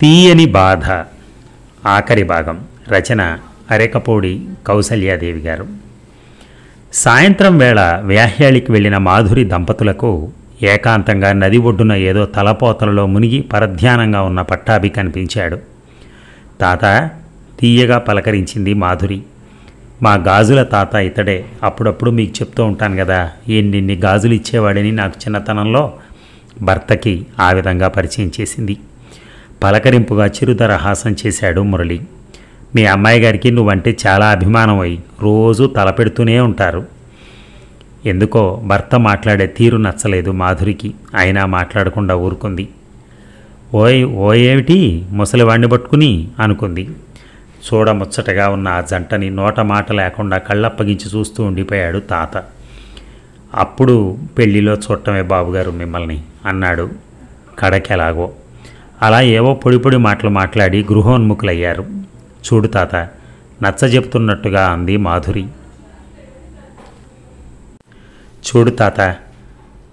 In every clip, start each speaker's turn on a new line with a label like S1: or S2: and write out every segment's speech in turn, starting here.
S1: తీయని బాధ ఆఖరి భాగం రచన అరెకపూడి కౌసల్యాదేవి గారు సాయంత్రం వేళ వ్యాహ్యాళికి వెళ్ళిన మాధురి దంపతులకు ఏకాంతంగా నది ఒడ్డున ఏదో తలపోతలలో మునిగి పరధ్యానంగా ఉన్న పట్టాభి కనిపించాడు తాత తీయగా పలకరించింది మాధురి మా గాజుల తాత ఇతడే అప్పుడప్పుడు మీకు చెప్తూ ఉంటాను కదా ఎన్నిన్ని గాజులు ఇచ్చేవాడని నాకు చిన్నతనంలో భర్తకి ఆ విధంగా పరిచయం చేసింది పలకరింపుగా రహాసం చేశాడు మురళి మీ అమ్మాయి గారికి నువ్వంటే చాలా అభిమానం అయి రోజు తలపెడుతూనే ఉంటారు ఎందుకో భర్త మాట్లాడే తీరు నచ్చలేదు మాధురికి అయినా మాట్లాడకుండా ఊరుకుంది ఓయ్ ఓయేమిటి ముసలివాణ్ణి పట్టుకుని అనుకుంది చూడముచ్చటగా ఉన్న ఆ జంటని నోట మాట లేకుండా కళ్ళప్పగించి చూస్తూ ఉండిపోయాడు తాత అప్పుడు పెళ్లిలో చూడటమే బాబుగారు మిమ్మల్ని అన్నాడు కడకెలాగో అలా ఏవో పొడి పొడి మాటలు మాట్లాడి గృహోన్ముఖులయ్యారు చూడు తాత నచ్చ చెప్తున్నట్టుగా అంది మాధురి చూడు తాత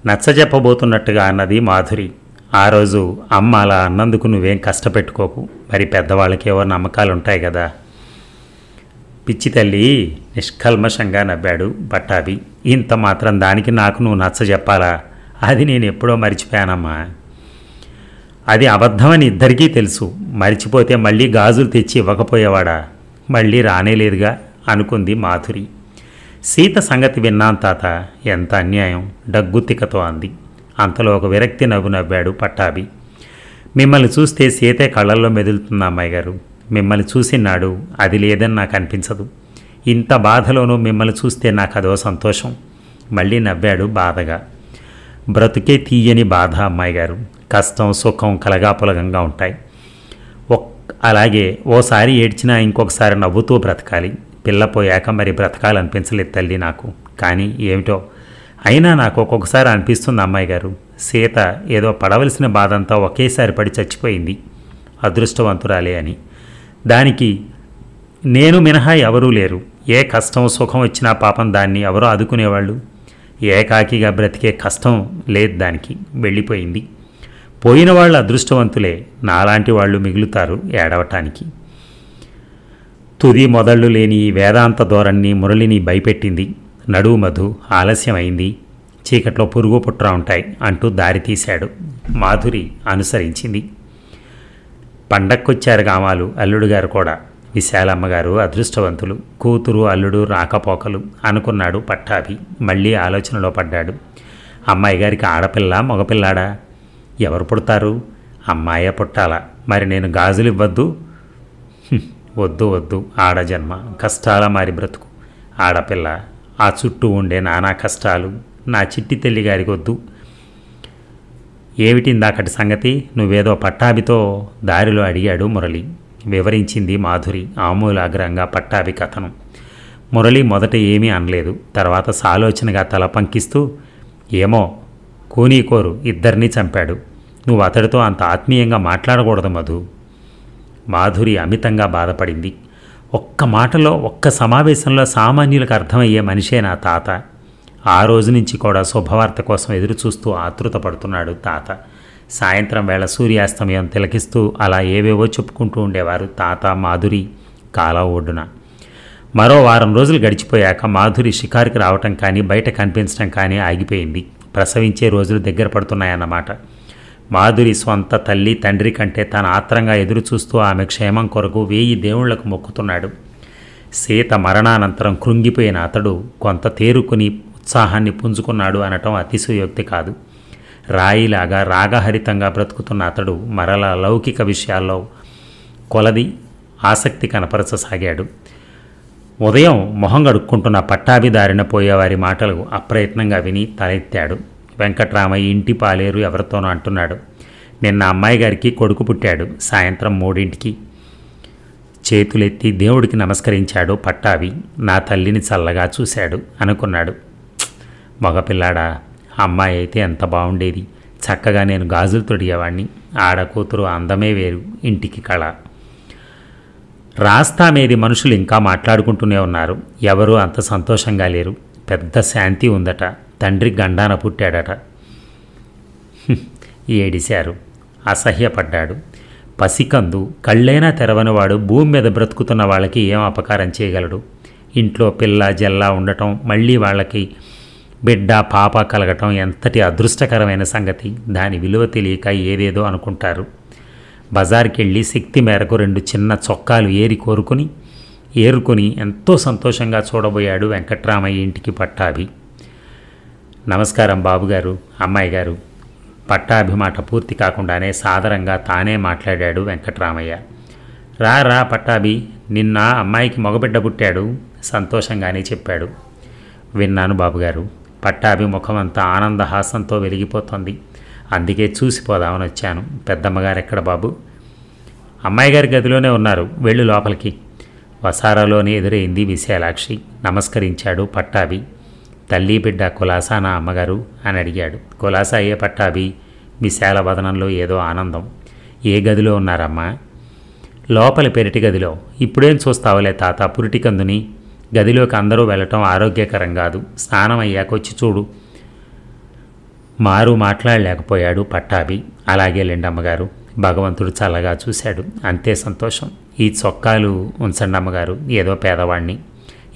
S1: నచ్చ చెప్పబోతున్నట్టుగా అన్నది మాధురి ఆ రోజు అమ్మ అలా అన్నందుకు నువ్వేం కష్టపెట్టుకోకు మరి పెద్దవాళ్ళకి ఏవో నమ్మకాలు ఉంటాయి కదా పిచ్చి తల్లి నిష్కల్మషంగా నవ్వాడు బట్టాబి ఇంత మాత్రం దానికి నాకు నువ్వు నచ్చ చెప్పాలా అది నేను ఎప్పుడో మర్చిపోయానమ్మా అది అబద్ధమని ఇద్దరికీ తెలుసు మర్చిపోతే మళ్ళీ గాజులు తెచ్చి ఇవ్వకపోయేవాడా మళ్ళీ రానేలేదుగా అనుకుంది మాధురి సీత సంగతి విన్నాం తాత ఎంత అన్యాయం డగ్గుతికతో అంది అంతలో ఒక విరక్తి నవ్వు నవ్వాడు పట్టాభి మిమ్మల్ని చూస్తే సీతే కళ్ళల్లో మెదులుతుంది అమ్మాయి గారు మిమ్మల్ని చూసినాడు అది లేదని నాకు అనిపించదు ఇంత బాధలోనూ మిమ్మల్ని చూస్తే నాకు అదో సంతోషం మళ్ళీ నవ్వాడు బాధగా బ్రతుకే తీయని బాధ అమ్మాయి గారు కష్టం సుఖం కలగాపులగంగా ఉంటాయి అలాగే ఓసారి ఏడ్చినా ఇంకొకసారి నవ్వుతూ బ్రతకాలి పిల్ల పోయాక మరి బ్రతకాలనిపించలేదు తల్లి నాకు కానీ ఏమిటో అయినా నాకు ఒక్కొక్కసారి అనిపిస్తుంది అమ్మాయి గారు సీత ఏదో పడవలసిన బాధంతా ఒకేసారి పడి చచ్చిపోయింది అదృష్టవంతురాలే అని దానికి నేను మినహా ఎవరూ లేరు ఏ కష్టం సుఖం వచ్చినా పాపం దాన్ని ఎవరో ఆదుకునేవాళ్ళు ఏకాకిగా బ్రతికే కష్టం లేదు దానికి వెళ్ళిపోయింది పోయిన వాళ్ళు అదృష్టవంతులే నాలాంటి వాళ్ళు మిగులుతారు ఏడవటానికి తుది మొదళ్ళు లేని వేదాంత ధోరణి మురళిని భయపెట్టింది నడువు మధు ఆలస్యమైంది చీకట్లో పురుగు పుట్రా ఉంటాయి అంటూ దారి తీశాడు మాధురి అనుసరించింది పండక్కొచ్చారు గామాలు గారు కూడా విశాలమ్మగారు అదృష్టవంతులు కూతురు అల్లుడు రాకపోకలు అనుకున్నాడు పట్టాభి మళ్ళీ ఆలోచనలో పడ్డాడు అమ్మాయి గారికి ఆడపిల్ల మగపిల్లాడా ఎవరు పుడతారు అమ్మాయే పుట్టాలా మరి నేను గాజులు ఇవ్వద్దు వద్దు వద్దు ఆడజన్మ కష్టాల మారి బ్రతుకు ఆడపిల్ల ఆ చుట్టూ ఉండే నానా కష్టాలు నా చిట్టి తల్లి గారికి వద్దు ఏమిటి ఇందాకటి సంగతి నువ్వేదో పట్టాభితో దారిలో అడిగాడు మురళి వివరించింది మాధురి ఆమూలాగ్రంగా పట్టాభి కథను మురళి మొదట ఏమీ అనలేదు తర్వాత సాలోచనగా తల పంకిస్తూ ఏమో కోనీకోరు ఇద్దరినీ చంపాడు నువ్వు అతడితో అంత ఆత్మీయంగా మాట్లాడకూడదు మధు మాధురి అమితంగా బాధపడింది ఒక్క మాటలో ఒక్క సమావేశంలో సామాన్యులకు అర్థమయ్యే మనిషే నా తాత ఆ రోజు నుంచి కూడా శుభవార్త కోసం ఎదురుచూస్తూ ఆతృత పడుతున్నాడు తాత సాయంత్రం వేళ సూర్యాస్తమయం తిలకిస్తూ అలా ఏవేవో చెప్పుకుంటూ ఉండేవారు తాత మాధురి కాల ఒడ్డున మరో వారం రోజులు గడిచిపోయాక మాధురి షికారుకి రావటం కానీ బయట కనిపించడం కానీ ఆగిపోయింది ప్రసవించే రోజులు దగ్గర పడుతున్నాయన్నమాట మాధురి స్వంత తల్లి తండ్రి కంటే తన ఆత్రంగా ఎదురుచూస్తూ ఆమె క్షేమం కొరకు వేయి దేవుళ్లకు మొక్కుతున్నాడు సీత మరణానంతరం కృంగిపోయిన అతడు కొంత తేరుకుని ఉత్సాహాన్ని పుంజుకున్నాడు అనటం అతిశయోక్తి కాదు రాయిలాగా రాగహరితంగా బ్రతుకుతున్న అతడు మరల లౌకిక విషయాల్లో కొలది ఆసక్తి కనపరచసాగాడు ఉదయం మొహం గడుక్కుంటున్న పట్టాభిదారిన పోయేవారి మాటలు అప్రయత్నంగా విని తలెత్తాడు వెంకట్రామయ్య ఇంటి పాలేరు ఎవరితోనో అంటున్నాడు నిన్న అమ్మాయి గారికి కొడుకు పుట్టాడు సాయంత్రం మూడింటికి చేతులెత్తి దేవుడికి నమస్కరించాడు పట్టాభి నా తల్లిని చల్లగా చూశాడు అనుకున్నాడు మగపిల్లాడా అమ్మాయి అయితే ఎంత బాగుండేది చక్కగా నేను గాజులు తొడిగేవాణ్ణి ఆడకూతురు అందమే వేరు ఇంటికి కళ రాస్తా మీది మనుషులు ఇంకా మాట్లాడుకుంటూనే ఉన్నారు ఎవరూ అంత సంతోషంగా లేరు పెద్ద శాంతి ఉందట తండ్రి గండాన పుట్టాడట ఏడిశారు అసహ్యపడ్డాడు పసికందు కళ్ళైనా తెరవనివాడు భూమి మీద బ్రతుకుతున్న వాళ్ళకి ఏం అపకారం చేయగలడు ఇంట్లో పిల్ల జల్లా ఉండటం మళ్ళీ వాళ్ళకి బిడ్డ పాప కలగటం ఎంతటి అదృష్టకరమైన సంగతి దాని విలువ తెలియక ఏదేదో అనుకుంటారు బజార్కి వెళ్ళి శక్తి మేరకు రెండు చిన్న చొక్కాలు ఏరి కోరుకుని ఏరుకుని ఎంతో సంతోషంగా చూడబోయాడు వెంకట్రామయ్య ఇంటికి పట్టాభి నమస్కారం బాబుగారు అమ్మాయి గారు పట్టాభి మాట పూర్తి కాకుండానే సాదరంగా తానే మాట్లాడాడు వెంకట్రామయ్య రా రా పట్టాభి నిన్న అమ్మాయికి మగబిడ్డ పుట్టాడు సంతోషంగానే చెప్పాడు విన్నాను బాబుగారు పట్టాభి ముఖమంతా ఆనందహాసంతో వెలిగిపోతుంది అందుకే చూసిపోదామని వచ్చాను పెద్దమ్మగారు ఎక్కడ బాబు అమ్మాయి గారి గదిలోనే ఉన్నారు వెళ్ళు లోపలికి వసారాలోనే ఎదురైంది విశాలాక్షి నమస్కరించాడు పట్టాభి తల్లి బిడ్డ కులాసా నా అమ్మగారు అని అడిగాడు కులాసా అయ్యే పట్టాభి విశాల వదనంలో ఏదో ఆనందం ఏ గదిలో ఉన్నారమ్మా లోపల పెరటి గదిలో ఇప్పుడేం చూస్తావులే తాత పురిటికందుని గదిలోకి అందరూ వెళ్ళటం ఆరోగ్యకరం కాదు స్నానం అయ్యాక వచ్చి చూడు మారు మాట్లాడలేకపోయాడు పట్టాభి అలాగే లెండమ్మగారు భగవంతుడు చల్లగా చూశాడు అంతే సంతోషం ఈ చొక్కాలు ఉంచండి అమ్మగారు ఏదో పేదవాణ్ణి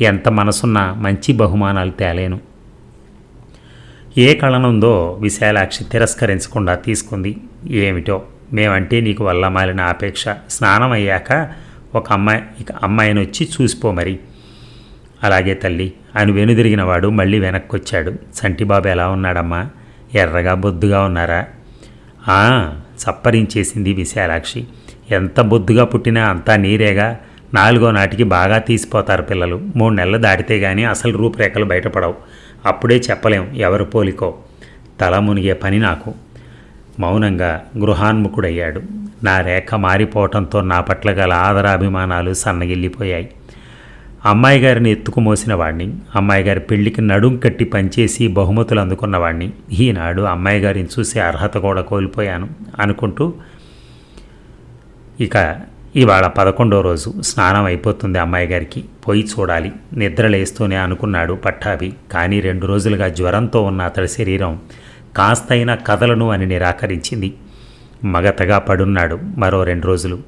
S1: ఎంత మనసున్నా మంచి బహుమానాలు తేలేను ఏ కళనుందో విశాలాక్షి తిరస్కరించకుండా తీసుకుంది ఏమిటో మేమంటే నీకు వల్ల మాలిన ఆపేక్ష స్నానం అయ్యాక ఒక అమ్మాయి ఇక అమ్మాయిని వచ్చి చూసిపో మరి అలాగే తల్లి అని వెనుదిరిగినవాడు మళ్ళీ వెనక్కొచ్చాడు సంటిబాబు ఎలా ఉన్నాడమ్మా ఎర్రగా బొద్దుగా ఉన్నారా సప్పరించేసింది విశాలాక్షి ఎంత బొద్దుగా పుట్టినా అంతా నీరేగా నాలుగో నాటికి బాగా తీసిపోతారు పిల్లలు మూడు నెలలు దాటితే గానీ అసలు రూపురేఖలు బయటపడవు అప్పుడే చెప్పలేం ఎవరు పోలికో తల మునిగే పని నాకు మౌనంగా గృహాన్ముఖుడయ్యాడు నా రేఖ మారిపోవటంతో నా పట్ల గల ఆదరాభిమానాలు సన్నగిల్లిపోయాయి అమ్మాయి గారిని ఎత్తుకుమోసిన వాణ్ణి అమ్మాయి గారి పెళ్లికి నడుం కట్టి పనిచేసి బహుమతులు అందుకున్నవాడిని ఈనాడు అమ్మాయి గారిని చూసే అర్హత కూడా కోల్పోయాను అనుకుంటూ ఇక ఇవాళ పదకొండో రోజు స్నానం అయిపోతుంది అమ్మాయి గారికి పోయి చూడాలి నిద్రలేస్తూనే అనుకున్నాడు పట్టాభి కానీ రెండు రోజులుగా జ్వరంతో ఉన్న అతడి శరీరం కాస్తైనా కదలను అని నిరాకరించింది మగతగా పడున్నాడు మరో రెండు రోజులు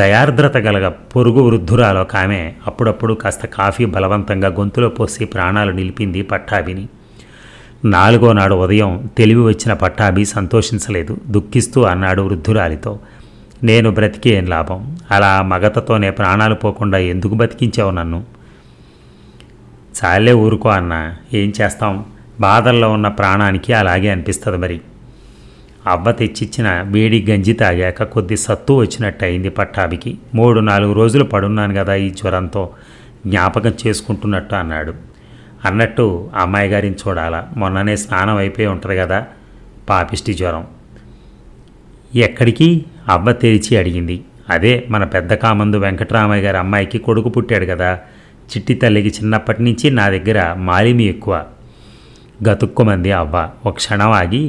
S1: దయార్ద్రత గలగ పొరుగు వృద్ధురాలో కామె ఆమె అప్పుడప్పుడు కాస్త కాఫీ బలవంతంగా గొంతులో పోసి ప్రాణాలు నిలిపింది పట్టాభిని నాలుగో నాడు ఉదయం తెలివి వచ్చిన పట్టాభి సంతోషించలేదు దుఃఖిస్తూ అన్నాడు వృద్ధురాలితో నేను బ్రతికే ఏం లాభం అలా మగతతోనే ప్రాణాలు పోకుండా ఎందుకు బతికించావు నన్ను చాలే ఊరుకో అన్న ఏం చేస్తాం బాధల్లో ఉన్న ప్రాణానికి అలాగే అనిపిస్తుంది మరి అవ్వ తెచ్చిచ్చిన వేడి గంజి తాగాక కొద్ది సత్తు వచ్చినట్టు అయింది పట్టాభికి మూడు నాలుగు రోజులు పడున్నాను కదా ఈ జ్వరంతో జ్ఞాపకం చేసుకుంటున్నట్టు అన్నాడు అన్నట్టు అమ్మాయి గారిని చూడాలా మొన్ననే స్నానం అయిపోయి ఉంటుంది కదా పాపిష్టి జ్వరం ఎక్కడికి అవ్వ తెరిచి అడిగింది అదే మన పెద్ద కామందు వెంకటరామయ్య గారి అమ్మాయికి కొడుకు పుట్టాడు కదా చిట్టి తల్లికి చిన్నప్పటి నుంచి నా దగ్గర మాలిమి ఎక్కువ గతుక్కుమంది అవ్వ ఒక క్షణం ఆగి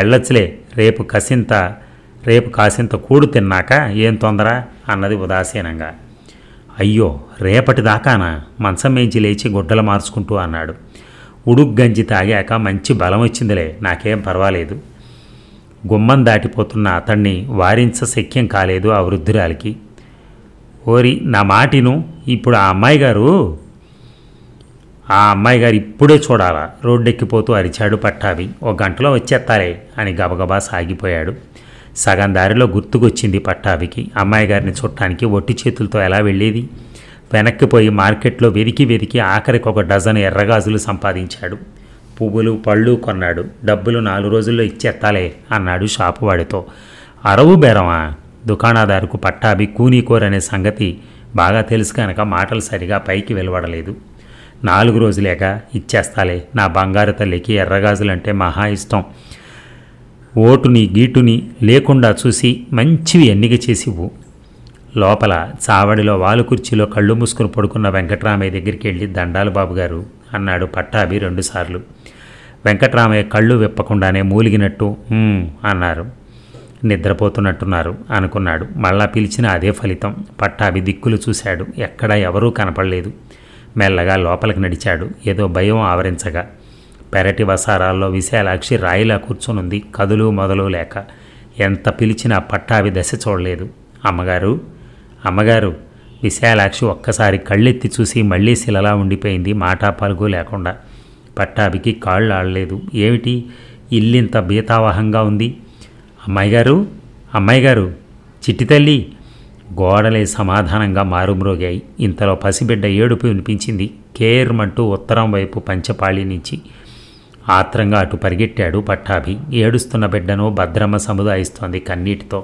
S1: ఎళ్ళొచ్చులే రేపు కసింత రేపు కాసింత కూడు తిన్నాక ఏం తొందర అన్నది ఉదాసీనంగా అయ్యో రేపటి మంచం మేంచి లేచి గుడ్డలు మార్చుకుంటూ అన్నాడు ఉడుక్ గంజి తాగాక మంచి బలం వచ్చిందిలే నాకేం పర్వాలేదు గుమ్మం దాటిపోతున్న అతన్ని వారించ శక్యం కాలేదు ఆ వృద్ధురాలికి ఓరి నా మాటిను ఇప్పుడు ఆ అమ్మాయి గారు ఆ అమ్మాయి గారు ఇప్పుడే చూడాలా రోడ్డెక్కిపోతూ అరిచాడు పట్టాభి ఒక గంటలో వచ్చేస్తారే అని గబగబా సాగిపోయాడు సగం దారిలో గుర్తుకొచ్చింది పట్టాభికి అమ్మాయి గారిని చుట్టానికి ఒట్టి చేతులతో ఎలా వెళ్ళేది వెనక్కిపోయి మార్కెట్లో వెతికి వెతికి ఆఖరికి ఒక డజన్ ఎర్రగాజులు సంపాదించాడు పువ్వులు పళ్ళు కొన్నాడు డబ్బులు నాలుగు రోజుల్లో ఇచ్చేత్తాలే అన్నాడు షాపు వాడితో అరవు బేరమా దుకాణదారుకు పట్టాభి కూనీకోరనే సంగతి బాగా తెలుసు కనుక మాటలు సరిగా పైకి వెలువడలేదు నాలుగు రోజులేక ఇచ్చేస్తాలే నా బంగారు తల్లికి ఎర్రగాజులంటే మహా ఇష్టం ఓటుని గీటుని లేకుండా చూసి మంచివి ఎన్నిక చేసివ్వు లోపల చావడిలో వాలు కుర్చీలో కళ్ళు మూసుకుని పడుకున్న వెంకట్రామయ్య దగ్గరికి వెళ్ళి దండాలు బాబు గారు అన్నాడు పట్టాభి రెండుసార్లు వెంకట్రామయ్య కళ్ళు విప్పకుండానే మూలిగినట్టు అన్నారు నిద్రపోతున్నట్టున్నారు అనుకున్నాడు మళ్ళా పిలిచిన అదే ఫలితం పట్టాభి దిక్కులు చూశాడు ఎక్కడా ఎవరూ కనపడలేదు మెల్లగా లోపలికి నడిచాడు ఏదో భయం ఆవరించగా పెరటి వసారాల్లో విశాలాక్షి రాయిలా కూర్చునుంది కదులు మొదలు లేక ఎంత పిలిచినా పట్టావి దశ చూడలేదు అమ్మగారు అమ్మగారు విశాలాక్షి ఒక్కసారి కళ్ళెత్తి చూసి మళ్ళీ శిలలా ఉండిపోయింది మాటా లేకుండా పట్టాభికి కాళ్ళు ఆడలేదు ఏమిటి ఇల్లింత బీతావహంగా ఉంది అమ్మాయి గారు అమ్మాయి గారు చిట్టి తల్లి గోడలే సమాధానంగా మారుమ్రోగాయి ఇంతలో పసిబిడ్డ ఏడుపు వినిపించింది కేర్మంటూ ఉత్తరం వైపు పంచపాళి నుంచి ఆత్రంగా అటు పరిగెట్టాడు పట్టాభి ఏడుస్తున్న బిడ్డను భద్రమ్మ సముదాయిస్తోంది కన్నీటితో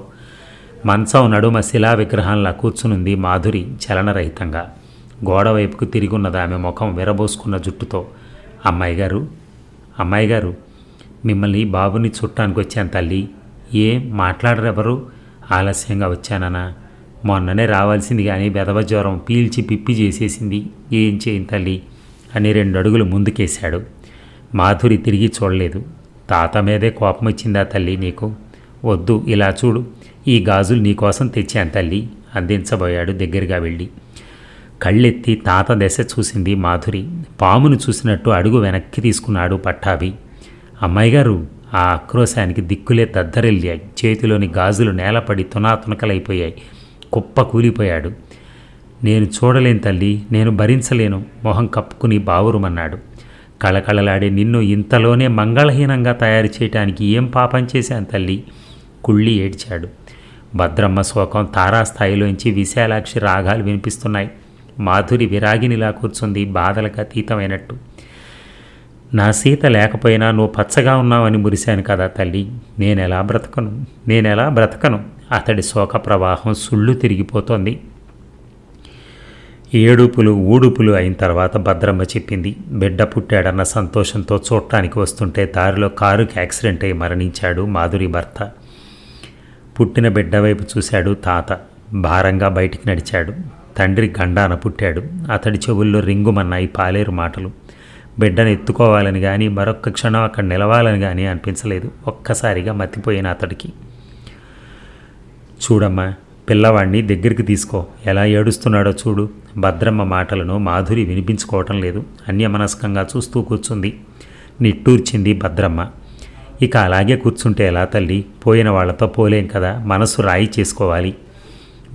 S1: మంచం నడుమ శిలా విగ్రహంలా కూర్చునుంది మాధురి చలనరహితంగా గోడవైపుకు తిరిగున్నది ఆమె ముఖం విరబోసుకున్న జుట్టుతో అమ్మాయి గారు అమ్మాయి గారు మిమ్మల్ని బాబుని చుట్టానికి వచ్చాను తల్లి ఏం మాట్లాడరెవరు ఆలస్యంగా వచ్చానన్నా మొన్ననే రావాల్సింది కానీ బెదవ జ్వరం పీల్చి పిప్పి చేసేసింది ఏం చేయం తల్లి అని రెండు అడుగులు ముందుకేశాడు మాధురి తిరిగి చూడలేదు తాత మీదే కోపం ఆ తల్లి నీకు వద్దు ఇలా చూడు ఈ గాజులు నీకోసం తెచ్చాను తల్లి అందించబోయాడు దగ్గరగా వెళ్ళి కళ్ళెత్తి తాత దశ చూసింది మాధురి పామును చూసినట్టు అడుగు వెనక్కి తీసుకున్నాడు పట్టాభి అమ్మాయి గారు ఆ ఆక్రోశానికి దిక్కులే దద్దరిల్లాయి చేతిలోని గాజులు నేలపడి తునాతునకలైపోయాయి కుప్ప కూలిపోయాడు నేను చూడలేను తల్లి నేను భరించలేను మొహం కప్పుకుని బావురుమన్నాడు కళకళలాడే నిన్ను ఇంతలోనే మంగళహీనంగా తయారు చేయటానికి ఏం పాపం చేశాను తల్లి కుళ్ళి ఏడ్చాడు భద్రమ్మ శోకం తారాస్థాయిలోంచి విశాలాక్షి రాగాలు వినిపిస్తున్నాయి మాధురి విరాగినిలా కూర్చుంది బాధలకు అతీతమైనట్టు నా సీత లేకపోయినా నువ్వు పచ్చగా ఉన్నావని మురిశాను కదా తల్లి నేనెలా బ్రతకను నేనెలా బ్రతకను అతడి శోక ప్రవాహం సుళ్ళు తిరిగిపోతోంది ఏడుపులు ఊడుపులు అయిన తర్వాత భద్రమ్మ చెప్పింది బిడ్డ పుట్టాడన్న సంతోషంతో చూడటానికి వస్తుంటే దారిలో కారుకి యాక్సిడెంట్ అయి మరణించాడు మాధురి భర్త పుట్టిన బిడ్డ వైపు చూశాడు తాత భారంగా బయటికి నడిచాడు తండ్రి గండాన పుట్టాడు అతడి చెవుల్లో రింగుమన్నాయి పాలేరు మాటలు బిడ్డను ఎత్తుకోవాలని కానీ మరొక్క క్షణం అక్కడ నిలవాలని కానీ అనిపించలేదు ఒక్కసారిగా మతిపోయిన అతడికి చూడమ్మా పిల్లవాణ్ణి దగ్గరికి తీసుకో ఎలా ఏడుస్తున్నాడో చూడు భద్రమ్మ మాటలను మాధురి వినిపించుకోవటం లేదు అన్యమనస్కంగా చూస్తూ కూర్చుంది నిట్టూర్చింది భద్రమ్మ ఇక అలాగే కూర్చుంటే ఎలా తల్లి పోయిన వాళ్లతో పోలేం కదా మనసు రాయి చేసుకోవాలి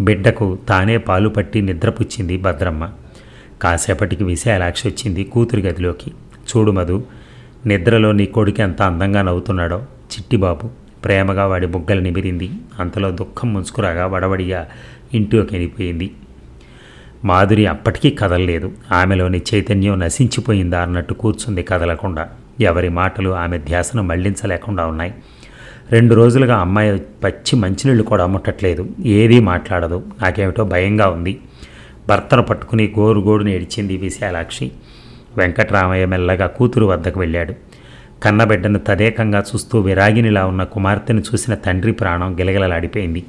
S1: బిడ్డకు తానే పాలు పట్టి నిద్రపుచ్చింది భద్రమ్మ కాసేపటికి విశాలాక్షి వచ్చింది కూతురి గదిలోకి చూడు మధు నిద్రలో నీ కొడుకు ఎంత అందంగా నవ్వుతున్నాడో చిట్టిబాబు ప్రేమగా వాడి బుగ్గలు నిమిరింది అంతలో దుఃఖం ముంచుకురాగా వడవడిగా ఇంటిలోకి వెళ్ళిపోయింది మాధురి అప్పటికీ కదలలేదు ఆమెలోని చైతన్యం నశించిపోయిందా అన్నట్టు కూర్చుంది కదలకుండా ఎవరి మాటలు ఆమె ధ్యాసను మళ్లించలేకుండా ఉన్నాయి రెండు రోజులుగా అమ్మాయి పచ్చి మంచినీళ్ళు కూడా ముట్టట్లేదు ఏదీ మాట్లాడదు నాకేమిటో భయంగా ఉంది భర్తను పట్టుకుని గోరుగోడుని గోడుని ఏడిచింది విశాలాక్షి వెంకటరామయ్య మెల్లగా కూతురు వద్దకు వెళ్ళాడు కన్నబిడ్డను తదేకంగా చూస్తూ విరాగినిలా ఉన్న కుమార్తెను చూసిన తండ్రి ప్రాణం గిలగిలలాడిపోయింది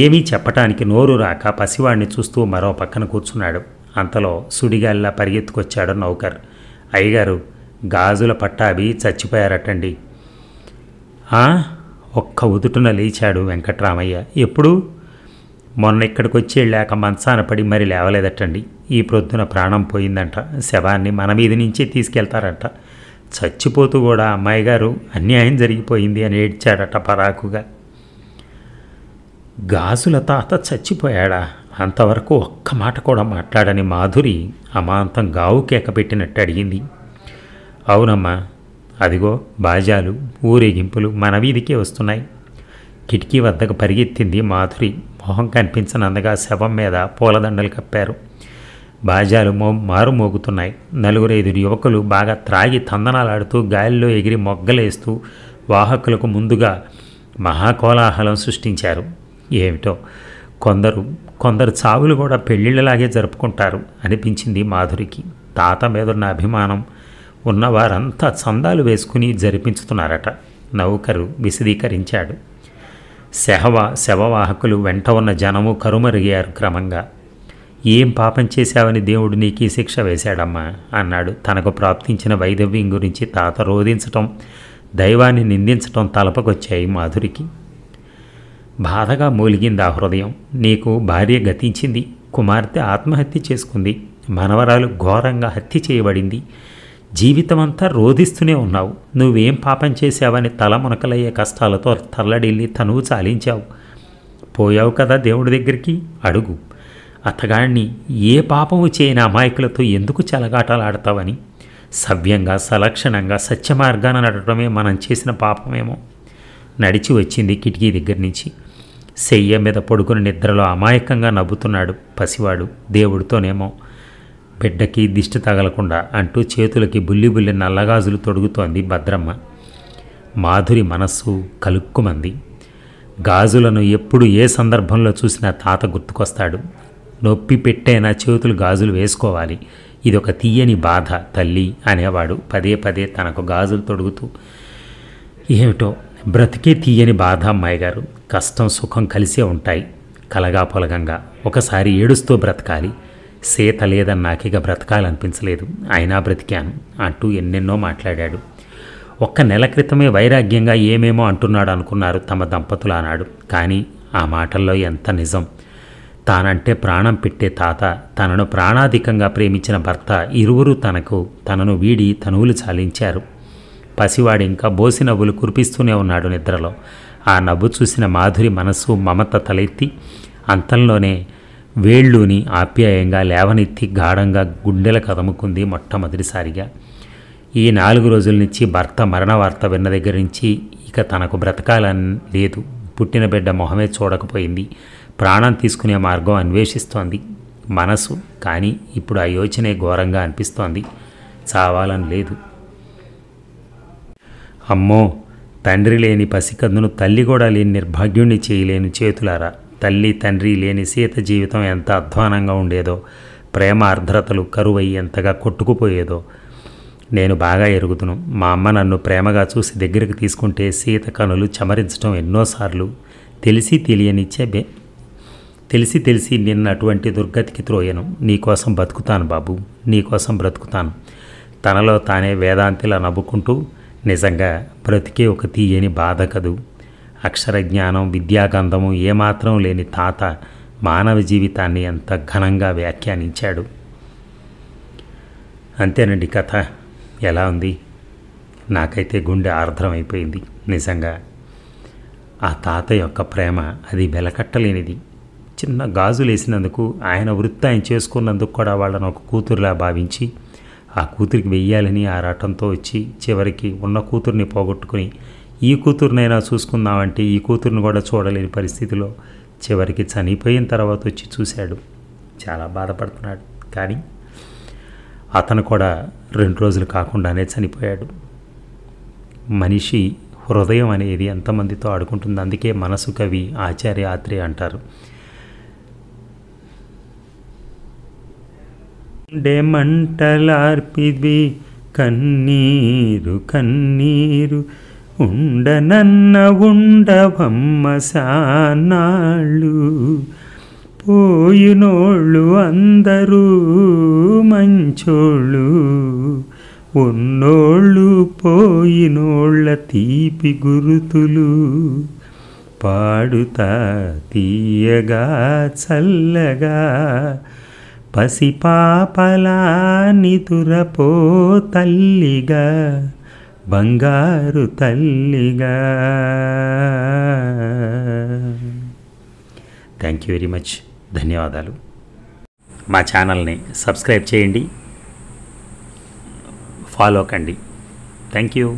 S1: ఏమీ చెప్పటానికి నోరు రాక పసివాడిని చూస్తూ మరో పక్కన కూర్చున్నాడు అంతలో సుడిగాల్లా పరిగెత్తుకొచ్చాడు నౌకర్ అయ్యగారు గాజుల పట్టాభి చచ్చిపోయారటండి ఒక్క ఉదుటున లేచాడు వెంకట్రామయ్య ఎప్పుడు మొన్న ఇక్కడికి వచ్చి వెళ్ళాక మంచాన పడి మరి లేవలేదటండి ఈ ప్రొద్దున ప్రాణం పోయిందంట శవాన్ని మన మీద నుంచే తీసుకెళ్తారంట చచ్చిపోతూ కూడా అమ్మాయి గారు అన్యాయం జరిగిపోయింది అని ఏడ్చాడట పరాకుగా గాసుల తాత చచ్చిపోయాడా అంతవరకు ఒక్క మాట కూడా మాట్లాడని మాధురి అమాంతం గావు కేక పెట్టినట్టు అడిగింది అవునమ్మా అదిగో బాజాలు ఊరేగింపులు మన వీధికే వస్తున్నాయి కిటికీ వద్దకు పరిగెత్తింది మాధురి మొహం కనిపించనందగా శవం మీద పూలదండలు కప్పారు బాజాలు మో మారుమోగుతున్నాయి నలుగురైదు యువకులు బాగా త్రాగి తందనాలాడుతూ గాలిలో ఎగిరి మొగ్గలేస్తూ వాహకులకు ముందుగా మహాకోలాహలం సృష్టించారు ఏమిటో కొందరు కొందరు చావులు కూడా పెళ్లిళ్ళలాగే జరుపుకుంటారు అనిపించింది మాధురికి తాత మీదున్న అభిమానం ఉన్న వారంతా చందాలు వేసుకుని జరిపించుతున్నారట నౌకరు విశదీకరించాడు శహవ శవవాహకులు వెంట ఉన్న జనము కరుమరిగారు క్రమంగా ఏం పాపం చేశావని దేవుడు నీకు ఈ శిక్ష వేశాడమ్మా అన్నాడు తనకు ప్రాప్తించిన వైదవ్యం గురించి తాత రోధించటం దైవాన్ని నిందించటం తలపకొచ్చాయి మాధురికి బాధగా మూలిగింది ఆ హృదయం నీకు భార్య గతించింది కుమార్తె ఆత్మహత్య చేసుకుంది మనవరాలు ఘోరంగా హత్య చేయబడింది జీవితమంతా రోధిస్తూనే ఉన్నావు నువ్వేం పాపం చేశావని తల మునకలయ్యే కష్టాలతో తల్లడిల్లి తనువు చాలించావు పోయావు కదా దేవుడి దగ్గరికి అడుగు అతగాణ్ణి ఏ పాపము చేయని అమాయకులతో ఎందుకు చెలగాటలాడతావని సవ్యంగా సలక్షణంగా సత్యమార్గాన నడటమే మనం చేసిన పాపమేమో నడిచి వచ్చింది కిటికీ దగ్గర నుంచి శయ్య మీద పడుకుని నిద్రలో అమాయకంగా నవ్వుతున్నాడు పసివాడు దేవుడితోనేమో బిడ్డకి దిష్టి తగలకుండా అంటూ చేతులకి బుల్లి బుల్లి నల్లగాజులు తొడుగుతోంది భద్రమ్మ మాధురి మనస్సు కలుక్కుమంది గాజులను ఎప్పుడు ఏ సందర్భంలో చూసినా తాత గుర్తుకొస్తాడు నొప్పి పెట్టైనా చేతులు గాజులు వేసుకోవాలి ఇది ఒక తీయని బాధ తల్లి అనేవాడు పదే పదే తనకు గాజులు తొడుగుతూ ఏమిటో బ్రతికే తీయని బాధ అమ్మాయి గారు కష్టం సుఖం కలిసే ఉంటాయి కలగా పొలగంగా ఒకసారి ఏడుస్తూ బ్రతకాలి సీత లేదని నాకిక బ్రతకాలనిపించలేదు అయినా బ్రతికాను అంటూ ఎన్నెన్నో మాట్లాడాడు ఒక్క నెల క్రితమే వైరాగ్యంగా ఏమేమో అంటున్నాడు అనుకున్నారు తమ దంపతులు అన్నాడు కానీ ఆ మాటల్లో ఎంత నిజం తానంటే ప్రాణం పెట్టే తాత తనను ప్రాణాధికంగా ప్రేమించిన భర్త ఇరువురు తనకు తనను వీడి తనువులు చాలించారు పసివాడు ఇంకా బోసి నవ్వులు కురిపిస్తూనే ఉన్నాడు నిద్రలో ఆ నవ్వు చూసిన మాధురి మనస్సు మమత తలెత్తి అంతంలోనే వేళ్ళుని ఆప్యాయంగా లేవనెత్తి గాఢంగా గుండెల కదముకుంది మొట్టమొదటిసారిగా ఈ నాలుగు రోజుల నుంచి భర్త మరణ వార్త విన్న దగ్గర నుంచి ఇక తనకు బ్రతకాలని లేదు పుట్టిన బిడ్డ మొహమే చూడకపోయింది ప్రాణం తీసుకునే మార్గం అన్వేషిస్తోంది మనసు కానీ ఇప్పుడు ఆ యోచనే ఘోరంగా అనిపిస్తోంది చావాలని లేదు అమ్మో తండ్రి లేని పసికందును తల్లి కూడా లేని నిర్భాగ్యుణ్ణి చేయలేని చేతులారా తల్లి తండ్రి లేని సీత జీవితం ఎంత అధ్వానంగా ఉండేదో ప్రేమ ఆర్ద్రతలు కరువై ఎంతగా కొట్టుకుపోయేదో నేను బాగా ఎరుగుతును మా అమ్మ నన్ను ప్రేమగా చూసి దగ్గరికి తీసుకుంటే సీత కనులు చమరించడం ఎన్నోసార్లు తెలిసి తెలియనిచ్చే తెలిసి తెలిసి నిన్న అటువంటి దుర్గతికి త్రోయను నీకోసం బతుకుతాను బాబు నీకోసం బ్రతుకుతాను తనలో తానే వేదాంతిలా నవ్వుకుంటూ నిజంగా బ్రతికే ఒక తీయని బాధ కదు అక్షర జ్ఞానం విద్యాగంధము ఏమాత్రం లేని తాత మానవ జీవితాన్ని ఎంత ఘనంగా వ్యాఖ్యానించాడు అంతేనండి కథ ఎలా ఉంది నాకైతే గుండె ఆర్ద్రమైపోయింది నిజంగా ఆ తాత యొక్క ప్రేమ అది వెలకట్టలేనిది చిన్న గాజులేసినందుకు ఆయన వృత్తి ఆయన చేసుకున్నందుకు కూడా వాళ్ళని ఒక కూతురులా భావించి ఆ కూతురికి వెయ్యాలని ఆరాటంతో వచ్చి చివరికి ఉన్న కూతుర్ని పోగొట్టుకుని ఈ కూతురునైనా చూసుకుందామంటే ఈ కూతురుని కూడా చూడలేని పరిస్థితిలో చివరికి చనిపోయిన తర్వాత వచ్చి చూశాడు చాలా బాధపడుతున్నాడు కానీ అతను కూడా రెండు రోజులు కాకుండానే చనిపోయాడు మనిషి హృదయం అనేది ఎంతమందితో ఆడుకుంటుంది అందుకే మనసు కవి ఆచార్య ఆత్రే అంటారు గుండె మంటలార్పిద్వి కన్నీరు కన్నీరు ఉండనన్న ఉండవమ్మ సాళ్ళు పోయినోళ్ళు అందరూ మంచోళ్ళు ఉన్నోళ్ళు పోయినోళ్ళ తీపి గురుతులు పాడుతా తీయగా చల్లగా పసిపాపలా తురపో తల్లిగా బంగారు తల్లిగా థ్యాంక్ యూ వెరీ మచ్ ధన్యవాదాలు మా ఛానల్ని సబ్స్క్రైబ్ చేయండి ఫాలో కండి థ్యాంక్ యూ